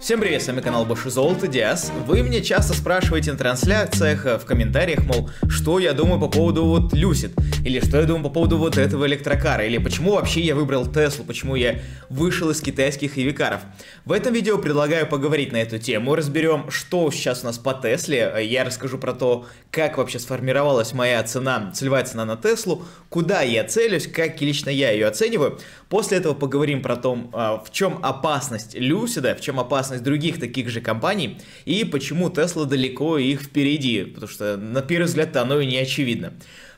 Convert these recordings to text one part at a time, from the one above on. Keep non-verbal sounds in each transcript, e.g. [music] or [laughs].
Всем привет, с вами канал Баши Золото, Диас. Вы мне часто спрашиваете на трансляциях, э, в комментариях, мол, что я думаю по поводу вот Люсид. Или что я думаю по поводу вот этого электрокара? Или почему вообще я выбрал Теслу? Почему я вышел из китайских эвикаров? В этом видео предлагаю поговорить на эту тему. Разберем, что сейчас у нас по Тесле. Я расскажу про то, как вообще сформировалась моя цена, целевая цена на Теслу, куда я целюсь, как лично я ее оцениваю. После этого поговорим про то, а, в чем опасность Люсида, в чем опасность других таких же компаний и почему Тесла далеко их впереди, потому что на первый взгляд оно и не очевидно.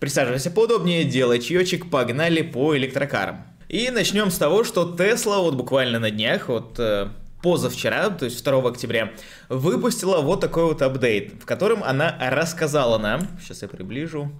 Присаживайся поудобнее, делай чаечек, погнали по электрокарам. И начнем с того, что Tesla вот буквально на днях, вот э, позавчера, то есть 2 октября, выпустила вот такой вот апдейт, в котором она рассказала нам, сейчас я приближу,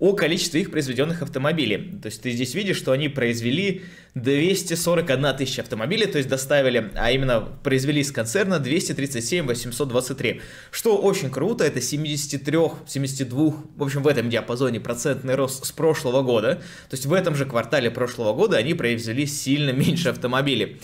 о количестве их произведенных автомобилей. То есть ты здесь видишь, что они произвели 241 тысяча автомобилей, то есть доставили, а именно произвели из концерна 237 823, что очень круто, это 73, 72, в общем в этом диапазоне процентный рост с прошлого года, то есть в этом же квартале прошлого года они произвели сильно [laughs] меньше автомобилей.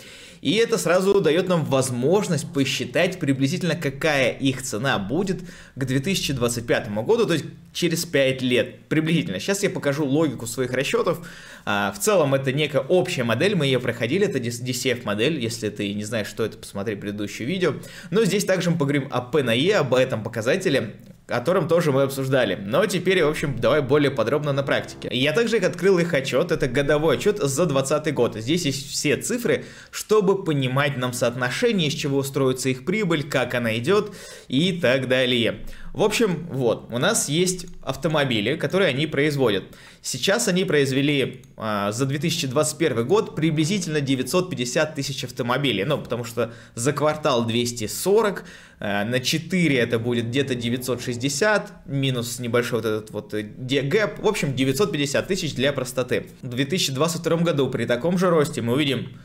И это сразу дает нам возможность посчитать приблизительно, какая их цена будет к 2025 году, то есть через 5 лет приблизительно. Сейчас я покажу логику своих расчетов. А, в целом это некая общая модель, мы ее проходили, это DCF модель, если ты не знаешь, что это, посмотри предыдущее видео. Но здесь также мы поговорим о P на E, об этом показателе, которым тоже мы обсуждали. Но теперь, в общем, давай более подробно на практике. Я также открыл их отчет, это годовой отчет за 2020 год. Здесь есть все цифры, чтобы понимать нам соотношение, из чего строится их прибыль, как она идет и так далее. В общем, вот, у нас есть автомобили, которые они производят. Сейчас они произвели э, за 2021 год приблизительно 950 тысяч автомобилей. Ну, потому что за квартал 240, э, на 4 это будет где-то 960, минус небольшой вот этот вот э, гэп. В общем, 950 тысяч для простоты. В 2022 году при таком же росте мы увидим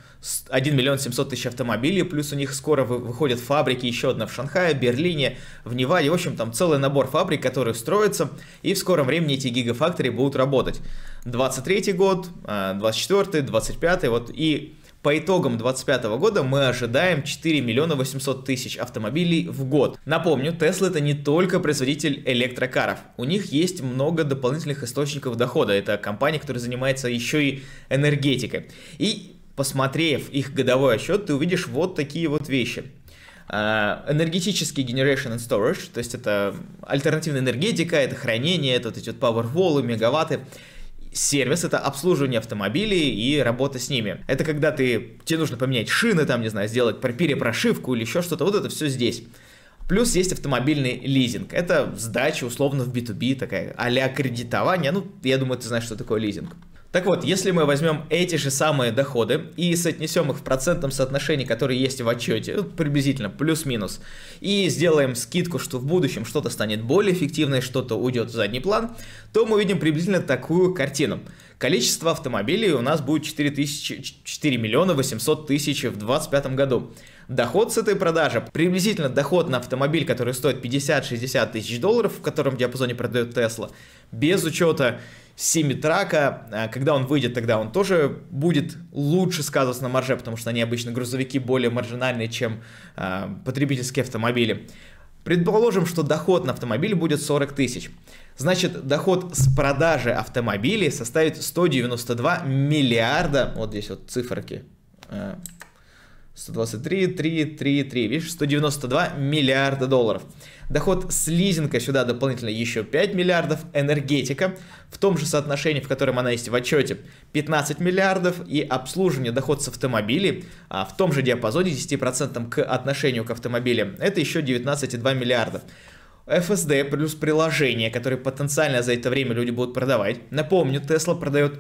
1 миллион 700 тысяч автомобилей, плюс у них скоро выходят фабрики, еще одна в Шанхае, Берлине, в Неваде, в общем, там целый набор фабрик, которые строятся, и в скором времени эти гигафактори будут работать. 23 год, 24 а, 25 вот, и по итогам 2025 года мы ожидаем 4 миллиона 800 тысяч автомобилей в год. Напомню, Tesla это не только производитель электрокаров. У них есть много дополнительных источников дохода. Это компания, которая занимается еще и энергетикой. И посмотрев их годовой отчет, ты увидишь вот такие вот вещи. А, энергетический generation and storage, то есть это альтернативная энергетика, это хранение, это вот эти вот powerwall, мегаватты. Сервис — это обслуживание автомобилей и работа с ними. Это когда ты, тебе нужно поменять шины, там, не знаю, сделать перепрошивку или еще что-то, вот это все здесь. Плюс есть автомобильный лизинг. Это сдача условно в B2B, такая а кредитование. Ну, я думаю, ты знаешь, что такое лизинг. Так вот, если мы возьмем эти же самые доходы и соотнесем их в процентном соотношении, которое есть в отчете, ну, приблизительно плюс-минус, и сделаем скидку, что в будущем что-то станет более эффективное, что-то уйдет в задний план, то мы видим приблизительно такую картину. Количество автомобилей у нас будет 4, тысячи, 4 миллиона 800 тысяч в 2025 году. Доход с этой продажи, приблизительно доход на автомобиль, который стоит 50-60 тысяч долларов, в котором диапазоне продает Тесла, без учета семитрака, а, когда он выйдет, тогда он тоже будет лучше сказываться на марже, потому что они обычно грузовики более маржинальные, чем э, потребительские автомобили. Предположим, что доход на автомобиль будет 40 тысяч. Значит, доход с продажи автомобилей составит 192 миллиарда, вот здесь вот циферки, э, 123, 3, 3, 3, видишь, 192 миллиарда долларов. Доход с лизинга сюда дополнительно еще 5 миллиардов, энергетика в том же соотношении, в котором она есть в отчете, 15 миллиардов, и обслуживание доход с автомобилей а, в том же диапазоне 10% к отношению к автомобилям, это еще 19,2 миллиарда. FSD плюс приложение, которое потенциально за это время люди будут продавать. Напомню, Tesla продает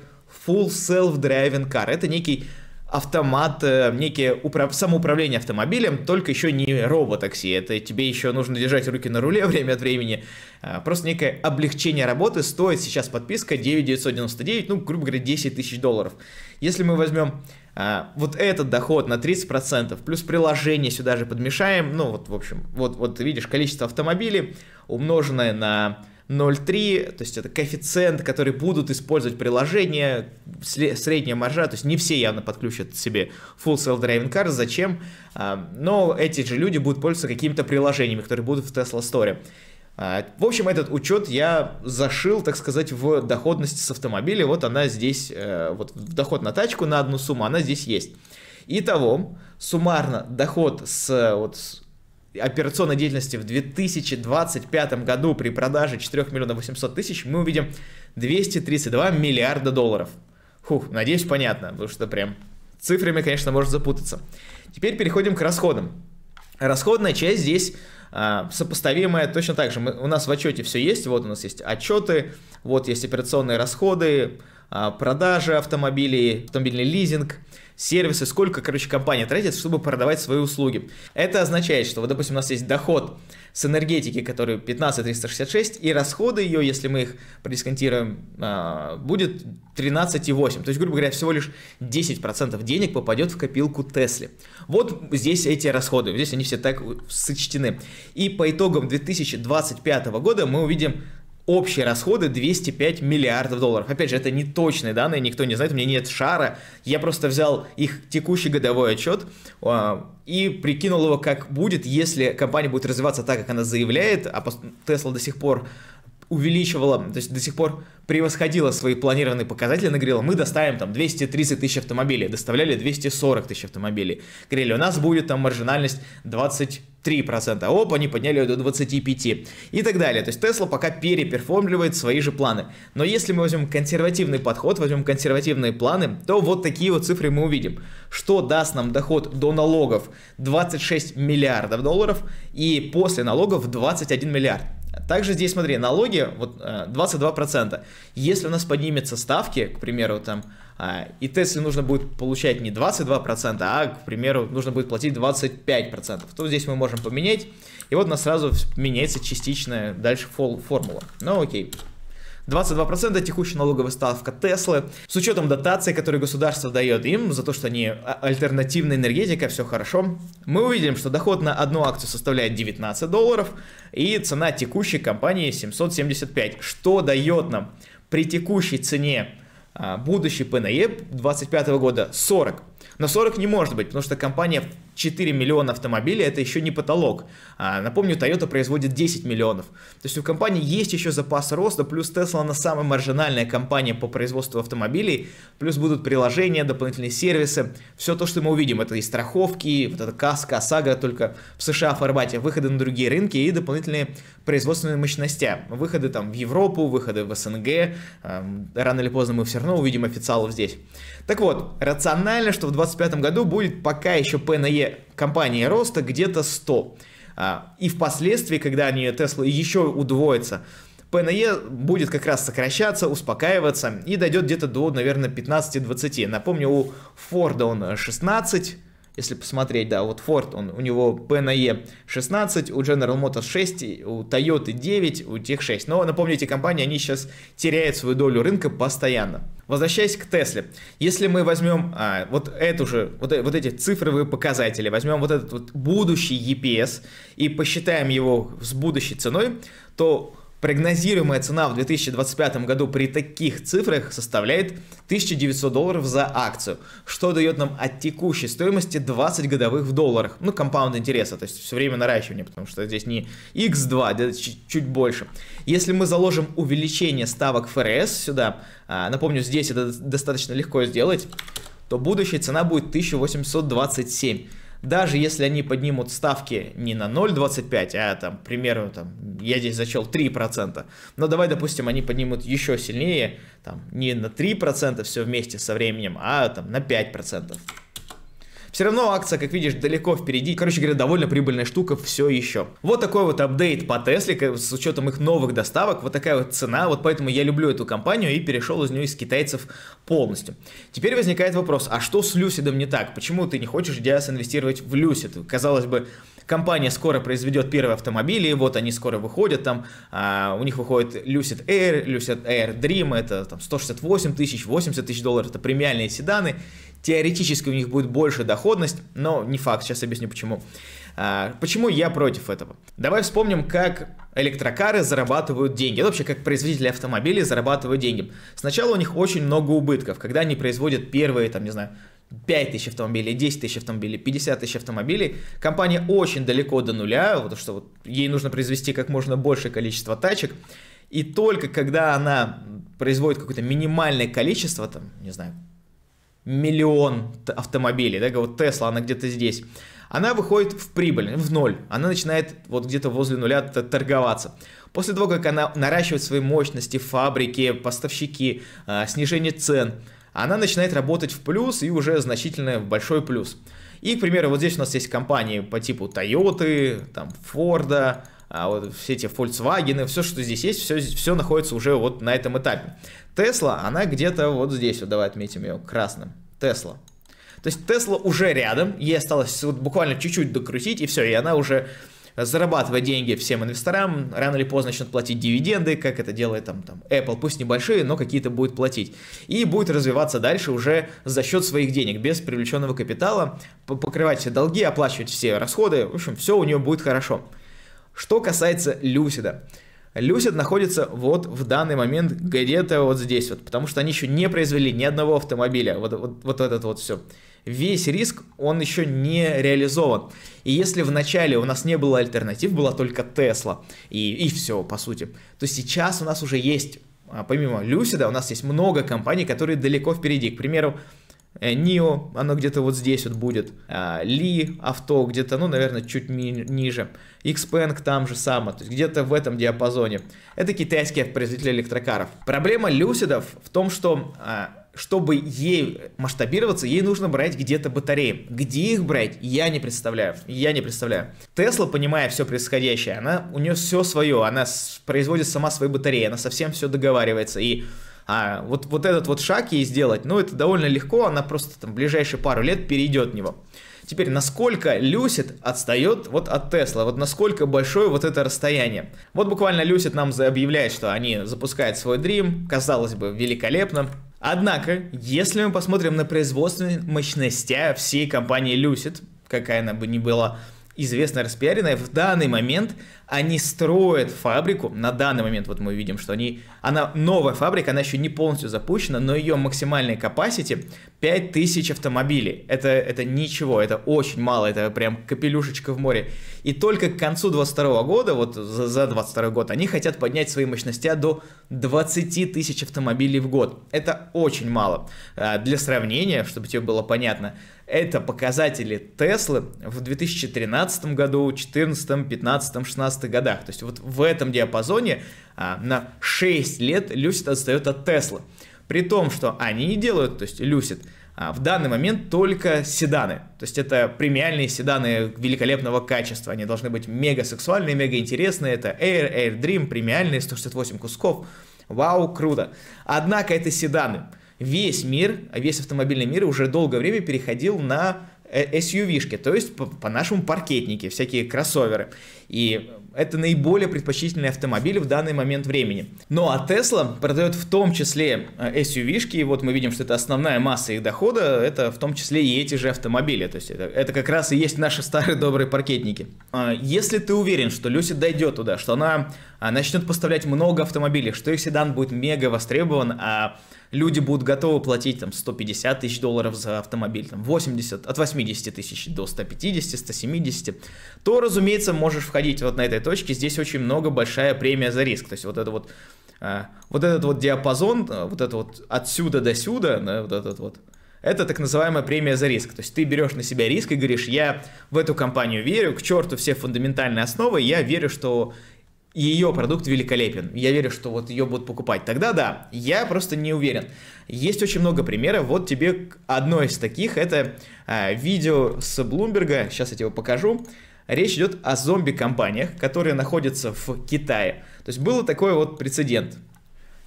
Full Self Driving Car. Это некий автомат, э, некие управ... самоуправление автомобилем, только еще не роботакси. Это тебе еще нужно держать руки на руле [laughs] время от времени. А, просто некое облегчение работы стоит сейчас подписка 9999, ну, грубо говоря, 10 тысяч долларов. Если мы возьмем а, вот этот доход на 30%, плюс приложение сюда же подмешаем, ну, вот, в общем, вот, вот видишь, количество автомобилей, умноженное на 0,3, то есть это коэффициент, который будут использовать приложения, средняя маржа, то есть не все явно подключат себе Full Self Driving Cars, зачем? А, но эти же люди будут пользоваться какими-то приложениями, которые будут в Tesla Store. А, в общем, этот учет я зашил, так сказать, в доходность с автомобиля. Вот она здесь, э, вот в доход на тачку на одну сумму, она здесь есть. Итого, суммарно доход с, вот, операционной деятельности в 2025 году при продаже 4 миллионов 800 тысяч мы увидим 232 миллиарда долларов. Фух, надеюсь, понятно, потому что прям цифрами, конечно, может запутаться. Теперь переходим к расходам. Расходная часть здесь а, сопоставимая точно так же. Мы, у нас в отчете все есть, вот у нас есть отчеты, вот есть операционные расходы, а, продажи автомобилей, автомобильный лизинг – сервисы, сколько, короче, компания тратит, чтобы продавать свои услуги. Это означает, что, вот, допустим, у нас есть доход с энергетики, который 15366, и расходы ее, если мы их продисконтируем, а, будет 13,8. То есть, грубо говоря, всего лишь 10% денег попадет в копилку Тесли. Вот здесь эти расходы, здесь они все так сочтены. И по итогам 2025 года мы увидим Общие расходы 205 миллиардов долларов. Опять же, это не точные данные, никто не знает, у меня нет шара. Я просто взял их текущий годовой отчет а, и прикинул его, как будет, если компания будет развиваться так, как она заявляет, а Tesla до сих пор увеличивала, то есть до сих пор превосходила свои планированные показатели, она говорила, мы доставим там 230 тысяч автомобилей, доставляли 240 тысяч автомобилей. Говорили, у нас будет там маржинальность 23%, а оп, они подняли ее до 25% и так далее. То есть Tesla пока переперформливает свои же планы. Но если мы возьмем консервативный подход, возьмем консервативные планы, то вот такие вот цифры мы увидим. Что даст нам доход до налогов 26 миллиардов долларов и после налогов 21 миллиард. Также здесь, смотри, налоги вот 22%. Э, если у нас поднимется ставки, к примеру, там, а, и Тесли нужно будет получать не 22%, а, к примеру, нужно будет платить 25%, то здесь мы можем поменять, и вот у нас сразу меняется частичная дальше формула. Ну окей. 22% текущая налоговая ставка Теслы. С учетом дотации, которые государство дает им за то, что они а, альтернативная энергетика, все хорошо. Мы увидим, что доход на одну акцию составляет 19 долларов и цена текущей компании 775, что дает нам при текущей цене будущий ПНЕ 25 года 40 но 40 не может быть, потому что компания 4 миллиона автомобилей это еще не потолок. А, напомню, Toyota производит 10 миллионов. То есть у компании есть еще запас роста, плюс Tesla она самая маржинальная компания по производству автомобилей, плюс будут приложения, дополнительные сервисы, все то, что мы увидим, это и страховки, и вот эта каска, сага только в США, в формате, выходы на другие рынки и дополнительные производственные мощности, выходы там в Европу, выходы в СНГ, эм, рано или поздно мы все равно увидим официалов здесь. Так вот, рационально, что в 2025 году будет пока еще P на E компании роста где-то 100. А, и впоследствии, когда они Tesla еще удвоится P на E будет как раз сокращаться, успокаиваться и дойдет где-то до, наверное, 15-20. Напомню, у Форда он 16, если посмотреть, да, вот Ford, он, у него P на E 16, у General Motors 6, у Toyota 9, у тех 6. Но напомню, эти компании, они сейчас теряют свою долю рынка постоянно. Возвращаясь к Тесле, если мы возьмем а, вот эту же, вот, э, вот эти цифровые показатели, возьмем вот этот вот будущий EPS и посчитаем его с будущей ценой, то Прогнозируемая цена в 2025 году при таких цифрах составляет 1900 долларов за акцию, что дает нам от текущей стоимости 20 годовых в долларах. Ну, компаунд интереса, то есть все время наращивание, потому что здесь не x2, а чуть, чуть больше. Если мы заложим увеличение ставок ФРС сюда, а, напомню, здесь это достаточно легко сделать, то будущая цена будет 1827 даже если они поднимут ставки не на 0,25, а там, к примеру, там, я здесь зачел 3%. Но давай, допустим, они поднимут еще сильнее, там, не на 3% все вместе со временем, а там на 5%. Все равно акция, как видишь, далеко впереди. Короче говоря, довольно прибыльная штука все еще. Вот такой вот апдейт по Тесле с учетом их новых доставок. Вот такая вот цена. Вот поэтому я люблю эту компанию и перешел из нее из китайцев полностью. Теперь возникает вопрос, а что с Люсидом не так? Почему ты не хочешь DIAS инвестировать в Люсид? Казалось бы, компания скоро произведет первые автомобили, вот они скоро выходят, там а, у них выходит Lucid Air, Lucid Air Dream, это там 168 тысяч, 80 тысяч долларов, это премиальные седаны, теоретически у них будет больше доходность, но не факт, сейчас объясню почему. А, почему я против этого? Давай вспомним, как электрокары зарабатывают деньги. Это вообще как производители автомобилей зарабатывают деньги. Сначала у них очень много убытков, когда они производят первые, там, не знаю, 5 тысяч автомобилей, 10 тысяч автомобилей, 50 тысяч автомобилей. Компания очень далеко до нуля, потому что вот ей нужно произвести как можно большее количество тачек. И только когда она производит какое-то минимальное количество, там, не знаю, миллион автомобилей, да, вот Тесла, она где-то здесь, она выходит в прибыль, в ноль. Она начинает вот где-то возле нуля торговаться. После того, как она наращивает свои мощности, фабрики, поставщики, а, снижение цен – она начинает работать в плюс и уже значительно в большой плюс. И, к примеру, вот здесь у нас есть компании по типу Toyota, там Ford, а вот все эти Volkswagen, все, что здесь есть, все, все находится уже вот на этом этапе. tesla она где-то вот здесь, вот давай отметим ее красным. tesla То есть tesla уже рядом, ей осталось вот буквально чуть-чуть докрутить, и все, и она уже зарабатывать деньги всем инвесторам, рано или поздно начнет платить дивиденды, как это делает там, там Apple, пусть небольшие, но какие-то будет платить. И будет развиваться дальше уже за счет своих денег, без привлеченного капитала, покрывать все долги, оплачивать все расходы, в общем, все у нее будет хорошо. Что касается Люсида. Люсид находится вот в данный момент где-то вот здесь вот, потому что они еще не произвели ни одного автомобиля, вот, вот, вот этот вот все весь риск, он еще не реализован. И если в начале у нас не было альтернатив, была только Тесла, и, и все, по сути, то сейчас у нас уже есть, а, помимо Люсида, у нас есть много компаний, которые далеко впереди. К примеру, Nio э, оно где-то вот здесь вот будет. А, Ли авто где-то, ну, наверное, чуть ми- ниже. Xpeng там же само, то есть где-то в этом диапазоне. Это китайские производители электрокаров. Проблема люсидов в том, что а, чтобы ей масштабироваться, ей нужно брать где-то батареи. Где их брать, я не представляю. Я не представляю. Тесла, понимая все происходящее, она, у нее все свое, она производит сама свои батареи, она совсем все договаривается. И а, вот, вот этот вот шаг ей сделать, ну, это довольно легко, она просто там в ближайшие пару лет перейдет в него. Теперь, насколько Люсид отстает вот от Тесла, вот насколько большое вот это расстояние. Вот буквально Люсид нам объявляет, что они запускают свой Dream, казалось бы, великолепно, Однако, если мы посмотрим на производственные мощности всей компании Lucid, какая она бы ни была, известно распиаренная, в данный момент они строят фабрику, на данный момент вот мы видим, что они, она новая фабрика, она еще не полностью запущена, но ее максимальный capacity 5000 автомобилей. Это, это ничего, это очень мало, это прям капелюшечка в море. И только к концу 22 года, вот за, за 22 год, они хотят поднять свои мощности до 20 тысяч автомобилей в год. Это очень мало. А, для сравнения, чтобы тебе было понятно, это показатели Теслы в 2013 году, 2014, 2015, 2016 годах. То есть вот в этом диапазоне а, на 6 лет Люсит отстает от Теслы. При том, что они делают, то есть Люсит а, в данный момент только седаны. То есть это премиальные седаны великолепного качества. Они должны быть мега сексуальные, мега интересные. Это Air, Air Dream, премиальные, 168 кусков. Вау, круто. Однако это седаны весь мир, весь автомобильный мир уже долгое время переходил на э, SUV-шки, то есть по-нашему по, по паркетники, всякие кроссоверы. И это наиболее предпочтительный автомобиль в данный момент времени. Ну а Tesla продает в том числе э, SUV-шки, и вот мы видим, что это основная масса их дохода, это в том числе и эти же автомобили, то есть это, это как раз и есть наши старые добрые паркетники. А, если ты уверен, что Люси дойдет туда, что она а, начнет поставлять много автомобилей, что их седан будет мега востребован, а люди будут готовы платить там 150 тысяч долларов за автомобиль, там 80, от 80 тысяч до 150, 170, то, разумеется, можешь входить вот на этой точки здесь очень много большая премия за риск. То есть вот это вот, а, вот этот вот диапазон, а, вот это вот отсюда до сюда, да, вот этот вот, это так называемая премия за риск. То есть ты берешь на себя риск и говоришь, я в эту компанию верю, к черту все фундаментальные основы, я верю, что ее продукт великолепен, я верю, что вот ее будут покупать. Тогда да, я просто не уверен. Есть очень много примеров, вот тебе одно из таких, это э, видео с Блумберга, сейчас я тебе покажу, Речь идет о зомби-компаниях, которые находятся в Китае. То есть был такой вот прецедент.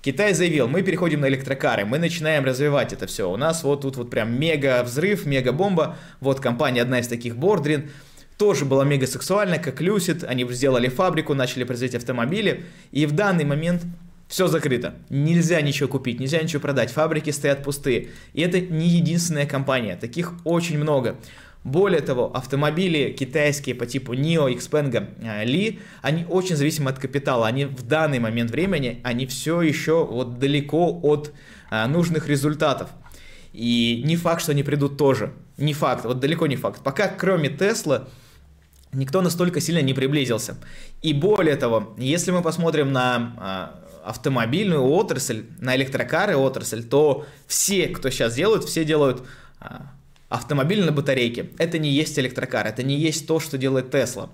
Китай заявил, мы переходим на электрокары, мы начинаем развивать это все. У нас вот тут вот прям мега взрыв, мега бомба. Вот компания одна из таких, Бордрин, тоже была мега сексуальна, как Люсит. Они сделали фабрику, начали производить автомобили. И в данный момент все закрыто. Нельзя ничего купить, нельзя ничего продать. Фабрики стоят пустые. И это не единственная компания. Таких очень много. Более того, автомобили китайские по типу NIO, Xpeng, Li, э, они очень зависимы от капитала. Они в данный момент времени, они все еще вот далеко от э, нужных результатов. И не факт, что они придут тоже. Не факт, вот далеко не факт. Пока кроме Тесла никто настолько сильно не приблизился. И более того, если мы посмотрим на э, автомобильную отрасль, на электрокары отрасль, то все, кто сейчас делают, все делают автомобиль на батарейке. Это не есть электрокар, это не есть то, что делает Тесла.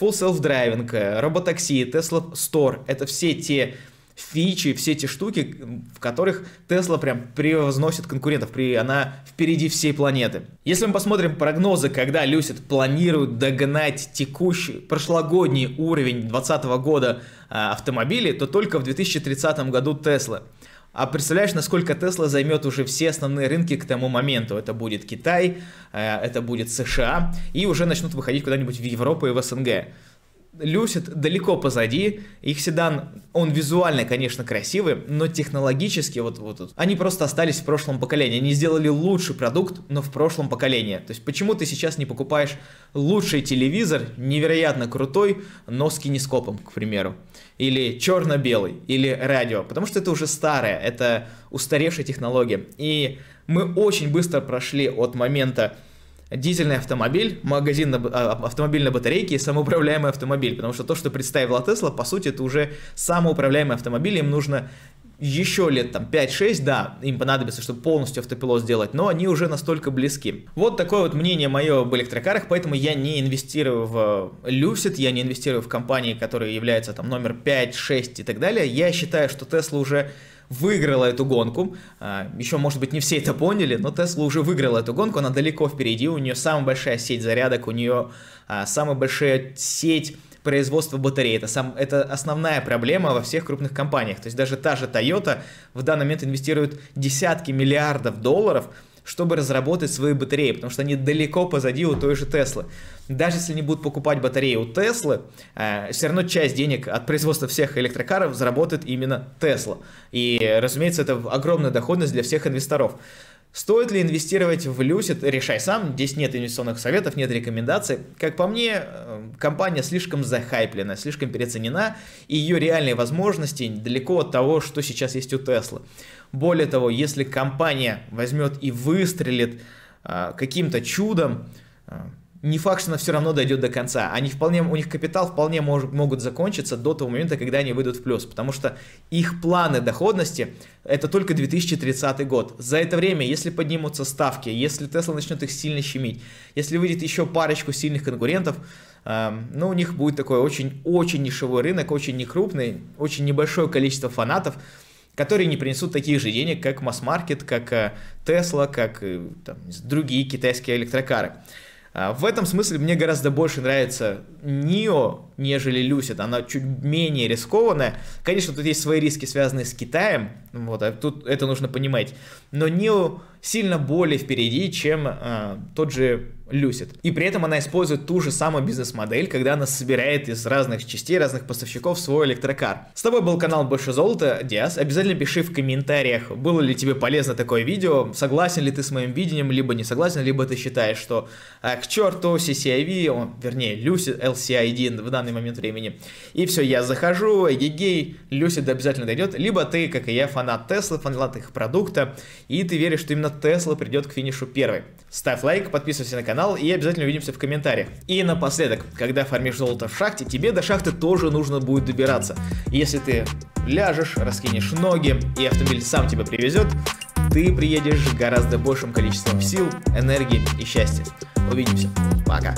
Full self-driving, э, роботакси, Tesla Store – это все те фичи, все те штуки, в которых Тесла прям превозносит конкурентов, при, она впереди всей планеты. Если мы посмотрим прогнозы, когда Люсит планирует догнать текущий, прошлогодний уровень 2020 года э, автомобилей, то только в 2030 году Тесла – а представляешь, насколько Тесла займет уже все основные рынки к тому моменту? Это будет Китай, э, это будет США, и уже начнут выходить куда-нибудь в Европу и в СНГ. Люсит далеко позади, их седан, он визуально, конечно, красивый, но технологически вот, вот, вот они просто остались в прошлом поколении, они сделали лучший продукт, но в прошлом поколении. То есть почему ты сейчас не покупаешь лучший телевизор, невероятно крутой, но с кинескопом, к примеру, или черно-белый, или радио, потому что это уже старое, это устаревшая технология. И мы очень быстро прошли от момента дизельный автомобиль, магазин на, а, а, автомобиль на батарейке и самоуправляемый автомобиль. Потому что то, что представила Тесла, по сути, это уже самоуправляемый автомобиль. Им нужно еще лет там 5-6, да, им понадобится, чтобы полностью автопилот сделать, но они уже настолько близки. Вот такое вот мнение мое об электрокарах, поэтому я не инвестирую в э, Lucid, я не инвестирую в компании, которые являются там номер 5, 6 и так далее. Я считаю, что Tesla уже выиграла эту гонку. А, Еще, может быть, не все это поняли, но Тесла уже выиграла эту гонку, она далеко впереди, у нее самая большая сеть зарядок, у нее а, самая большая сеть производства батарей. Это, сам, это основная проблема во всех крупных компаниях. То есть даже та же Toyota в данный момент инвестирует десятки миллиардов долларов – чтобы разработать свои батареи, потому что они далеко позади у той же Теслы. Даже если они будут покупать батареи у Теслы, э, все равно часть денег от производства всех электрокаров заработает именно Тесла. И, разумеется, это огромная доходность для всех инвесторов. Стоит ли инвестировать в Lucid, решай сам, здесь нет инвестиционных советов, нет рекомендаций. Как по мне, э, компания слишком захайплена, слишком переоценена, и ее реальные возможности далеко от того, что сейчас есть у Tesla. Более того, если компания возьмет и выстрелит а, каким-то чудом, а, не факт, что она все равно дойдет до конца. Они вполне, у них капитал вполне мож, могут закончиться до того момента, когда они выйдут в плюс, потому что их планы доходности это только 2030 год. За это время, если поднимутся ставки, если Tesla начнет их сильно щемить, если выйдет еще парочку сильных конкурентов, э, ну, у них будет такой очень-очень нишевой рынок, очень некрупный, очень небольшое количество фанатов, которые не принесут таких же денег, как масс-маркет, как э, Тесла, как э, там, другие китайские электрокары. А, в этом смысле мне гораздо больше нравится Нио, нежели Люсид. Она чуть менее рискованная. Конечно, тут есть свои риски, связанные с Китаем. Вот, а тут это нужно понимать. Но Нио сильно более впереди, чем э, тот же Люсит. И при этом она использует ту же самую бизнес-модель, когда она собирает из разных частей, разных поставщиков свой электрокар. С тобой был канал Больше Золота, Диас. Обязательно пиши в комментариях, было ли тебе полезно такое видео, согласен ли ты с моим видением, либо не согласен, либо ты считаешь, что а, к черту CCIV, он, вернее, Lucid LCID в данный момент времени. И все, я захожу, эгегей, Люсит обязательно дойдет, либо ты, как и я, фанат Tesla, фанат их продукта, и ты веришь, что именно Тесла придет к финишу первой. Ставь лайк, подписывайся на канал, канал и обязательно увидимся в комментариях. И напоследок, когда фармишь золото в шахте, тебе до шахты тоже нужно будет добираться. Если ты ляжешь, раскинешь ноги и автомобиль сам тебя привезет, ты приедешь с гораздо большим количеством сил, энергии и счастья. Увидимся. Пока.